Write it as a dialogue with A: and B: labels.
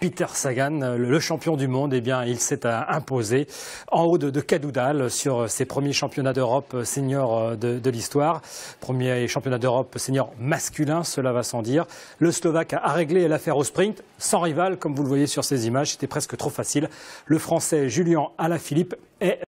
A: Peter Sagan, le champion du monde, eh bien, il s'est euh, imposé en haut de, Cadoudal sur euh, ses premiers championnats d'Europe euh, seniors de, l'histoire. Premier championnat d'Europe senior masculin, cela va sans dire. Le Slovaque a réglé l'affaire au sprint, sans rival, comme vous le voyez sur ces images. C'était presque trop facile. Le Français Julien Alaphilippe est